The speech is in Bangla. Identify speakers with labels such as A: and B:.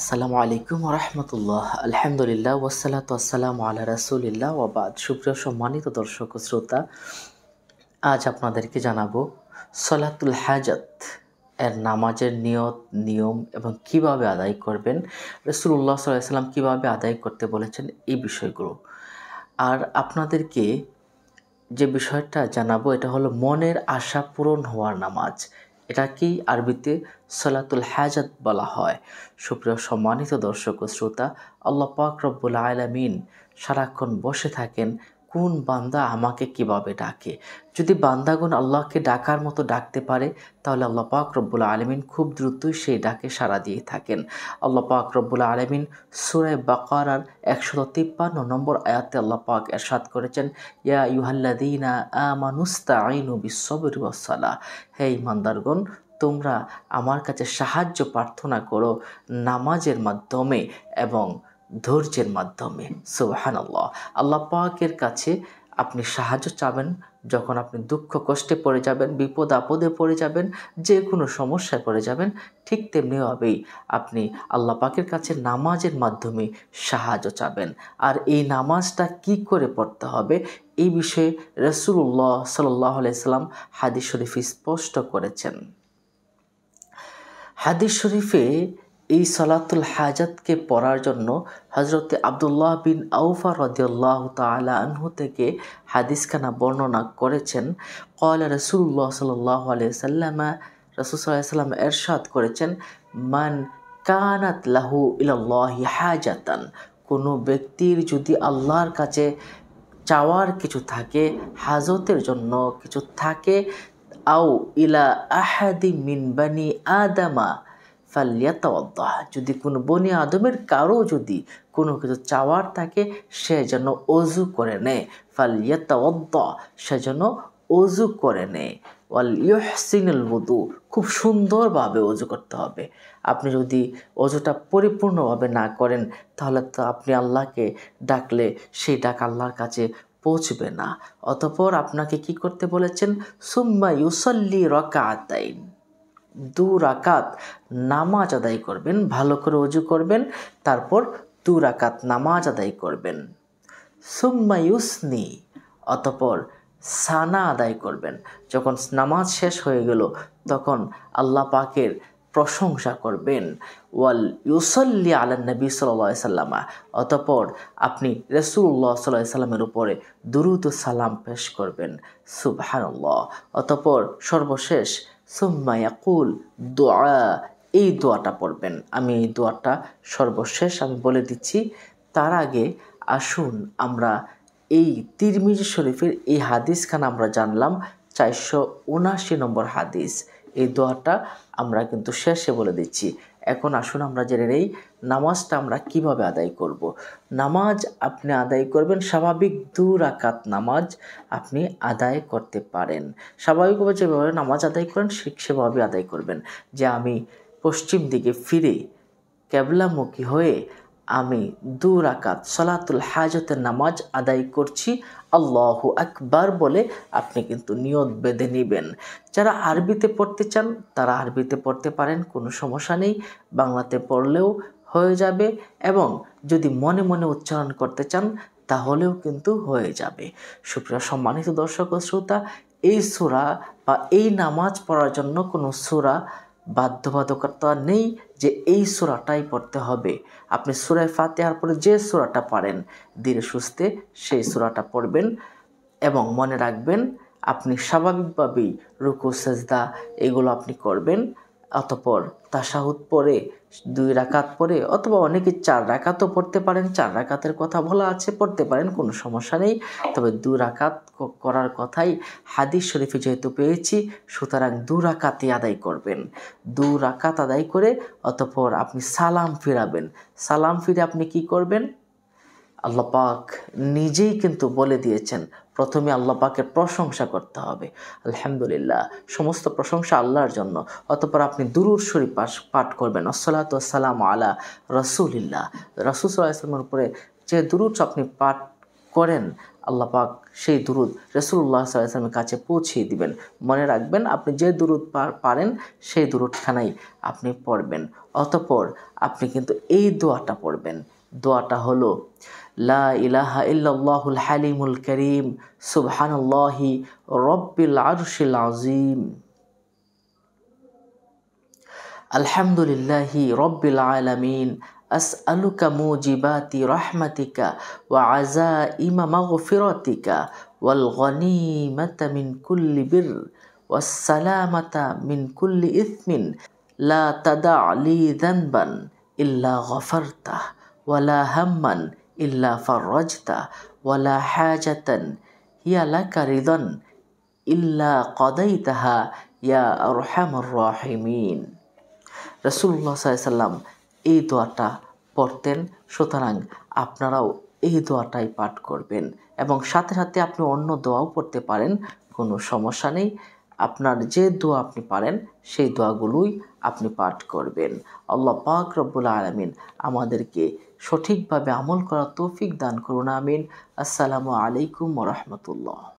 A: আসসালামু আলাইকুম রহমতুল্লাহ আলহামদুলিল্লাহ ওসালাত আসসালাম আল্লাহ রাসুলিল্লাহ ওবাদ সুপ্রিয় সম্মানিত দর্শক শ্রোতা আজ আপনাদেরকে জানাবো সলাতুল হাজাত এর নামাজের নিয়ত নিয়ম এবং কিভাবে আদায় করবেন রসুল্লাহ সাল্লাম কিভাবে আদায় করতে বলেছেন এই বিষয়গুলো আর আপনাদেরকে যে বিষয়টা জানাবো এটা হলো মনের আশা পূরণ হওয়ার নামাজ এটাকেই আরবিতে সলাতুল হাজাত বলা হয় সুপ্রিয় সম্মানিত দর্শক ও শ্রোতা আল্লাহ পাক রব্বুল আলামিন সারাক্ষণ বসে থাকেন কোন বান্দা আমাকে কিভাবে ডাকে যদি বান্দাগুন আল্লাহকে ডাকার মতো ডাকতে পারে তাহলে আল্লাহ পাক রব্বুল আলমিন খুব দ্রুতই সেই ডাকে সাড়া দিয়ে থাকেন আল্লাহ পাক রব্বুল আলমিন সুরে বাকার একশো তিপ্পান্ন নম্বর আয়াতে আল্লাহ পাক এরশাদ করেছেন ইয়া ইউহাল্লাদিনা আমানুস্তা আইনু বিশ্ববর সালাহ হে ইমানদারগণ তোমরা আমার কাছে সাহায্য প্রার্থনা করো নামাজের মাধ্যমে এবং ধৈর্যের মাধ্যমে সোহান আল্লাহ আল্লাহ পাকের কাছে আপনি সাহায্য চাবেন যখন আপনি দুঃখ কষ্টে পড়ে যাবেন বিপদ আপদে পড়ে যাবেন যে কোনো সমস্যায় পড়ে যাবেন ঠিক তেমনিভাবেই আপনি আল্লাহ পাকের কাছে নামাজের মাধ্যমে সাহায্য চাবেন আর এই নামাজটা কি করে পড়তে হবে এই বিষয়ে রসুল্লাহ সাল্লাহ আলাইসাল্লাম হাদিস শরীফ স্পষ্ট করেছেন হাদিস শরীফে এই সালাতুল হাজাতকে পড়ার জন্য হজরতে আবদুল্লাহ বিন আউফা রদিয়াল্লাহ তালা আনহু থেকে হাদিসখানা বর্ণনা করেছেন কয়লা রসুল্লাহ সাল্লাহ আলিয়াল্লামা সাল্লাম এরশাদ করেছেন মান কানাত লাহু ইলাল্লাহি হাজাতান কোনো ব্যক্তির যদি আল্লাহর কাছে চাওয়ার কিছু থাকে হাজতের জন্য কিছু থাকে আও ইলা আহাদি মিনবানি আদামা ফালিয়াতাওয়াদ্দাহ যদি কোনো বনি আদমের কারো যদি কোনো কিছু চাওয়ার থাকে সে যেন অজু করে নেয় ফালিয়াতাওয়াদ্দা সে যেন অজু করে নেয় ওয়াল ইহসিনুল ওদু খুব সুন্দরভাবে অজু করতে হবে আপনি যদি অজুটা পরিপূর্ণভাবে না করেন তাহলে তো আপনি আল্লাহকে ডাকলে সেই ডাক আল্লাহর কাছে পৌঁছবে না অতপর আপনাকে কি করতে বলেছেন সুম্মা ইউসল্লি রকা আতাইন দু রাকাত নামাজ আদায় করবেন ভালো করে অজু করবেন তারপর দু রাকাত নামাজ আদায় করবেন সুম্মায়ুসনি অতপর সানা আদায় করবেন যখন নামাজ শেষ হয়ে গেল তখন আল্লাহ পাকের প্রশংসা করবেন ওয়াল ইউসল্লি আলান নবী সাল্লা সাল্লামা অতপর আপনি রসুল্লাহ সাল্লাহ সাল্লামের উপরে দ্রুত সালাম পেশ করবেন সুবাহানুল্লাহ অতপর সর্বশেষ সুম্মা দোয়া এই দোয়াটা পড়বেন আমি এই দোয়াটা সর্বশেষ আমি বলে দিচ্ছি তার আগে আসুন আমরা এই তিরমিজি শরীফের এই হাদিসখানা আমরা জানলাম চারশো উনাশি নম্বর হাদিস এই দোয়াটা আমরা কিন্তু শেষে বলে দিচ্ছি এখন আসুন আমরা জেনে নেই নামাজটা আমরা কিভাবে আদায় করব। নামাজ আপনি আদায় করবেন স্বাভাবিক দু রাকাত নামাজ আপনি আদায় করতে পারেন স্বাভাবিকভাবে যেভাবে নামাজ আদায় করেন সেভাবে আদায় করবেন যে আমি পশ্চিম দিকে ফিরে ক্যাবলামুখী হয়ে আমি দু রাকাত সলাতুল হাজতের নামাজ আদায় করছি আল্লাহ আকবার বলে আপনি কিন্তু নিয়ত বেঁধে নেবেন যারা আরবিতে পড়তে চান তারা আরবিতে পড়তে পারেন কোনো সমস্যা নেই বাংলাতে পড়লেও হয়ে যাবে এবং যদি মনে মনে উচ্চারণ করতে চান তাহলেও কিন্তু হয়ে যাবে সুপ্রিয় সম্মানিত দর্শক ও শ্রোতা এই সুরা বা এই নামাজ পড়ার জন্য কোনো সুরা বাধ্যবাধকতা নেই যে এই সোরাটাই পড়তে হবে আপনি সুরায় ফাতেহার পরে যে সোরাটা পারেন ধীরে সুস্থে সেই সোরাটা পড়বেন এবং মনে রাখবেন আপনি স্বাভাবিকভাবেই রুকু সেজদা এগুলো আপনি করবেন অতপর তাসাহুদ পরে দুই রাকাত পরে অথবা অনেকে চার রাকাতও পড়তে পারেন চার রাকাতের কথা বলা আছে পড়তে পারেন কোনো সমস্যা নেই তবে দু রাকাত করার কথাই হাদিস শরীফে যেহেতু পেয়েছি সুতরাং দু রাকাতই আদায় করবেন দু রাকাত আদায় করে অতপর আপনি সালাম ফিরাবেন সালাম ফিরে আপনি কি করবেন আল্লাহ পাক নিজেই কিন্তু বলে দিয়েছেন প্রথমে আল্লাহ পাকের প্রশংসা করতে হবে আলহামদুলিল্লাহ সমস্ত প্রশংসা আল্লাহর জন্য অতপর আপনি দুরুর শরীফ পাঠ করবেন সালাম আলা রসুলিল্লাহ রসুল সাল্লাহ ইসলামের উপরে যে দুরুদ আপনি পাঠ করেন আল্লাহ পাক সেই দুরুদ রসুল্লাহ সাল্লামের কাছে পৌঁছিয়ে দিবেন মনে রাখবেন আপনি যে দুরুদ পারেন সেই দুরুদখানাই আপনি পড়বেন অতপর আপনি কিন্তু এই দোয়াটা পড়বেন দোয়াটা হলো লা ইলাহা ইল্লাল্লাহুল হালিমুল করিম সুবহানাল্লাহি রব্বিল আরশিল আযীম আলহামদুলিল্লাহি রব্বিল আলামিন أسألك موجبات رحمتك وعزائم مغفرتك والغنيمة من كل بر والسلامة من كل إثم لا تدع لي ذنبا إلا غفرته ওয়ালা হাম্মান ইল্লা ফরজতা ওয়ালা হাজাতন হিয়ালা কারিদন ইল্লা কদাই তাহা ইয়া রহমর রহিমিন রসুল্লা সাল্লাম এই দোয়াটা পড়তেন সুতরাং আপনারাও এই দোয়াটাই পাঠ করবেন এবং সাথে সাথে আপনি অন্য দোয়াও পড়তে পারেন কোনো সমস্যা নেই আপনার যে দোয়া আপনি পারেন সেই দোয়াগুলোই আপনি পাঠ করবেন আল্লাহ পাক রব্বুল আলমিন আমাদেরকে সঠিকভাবে আমল করা তৌফিক দান করুন আমিন আসসালামু আলাইকুম রহমতুল্লাহ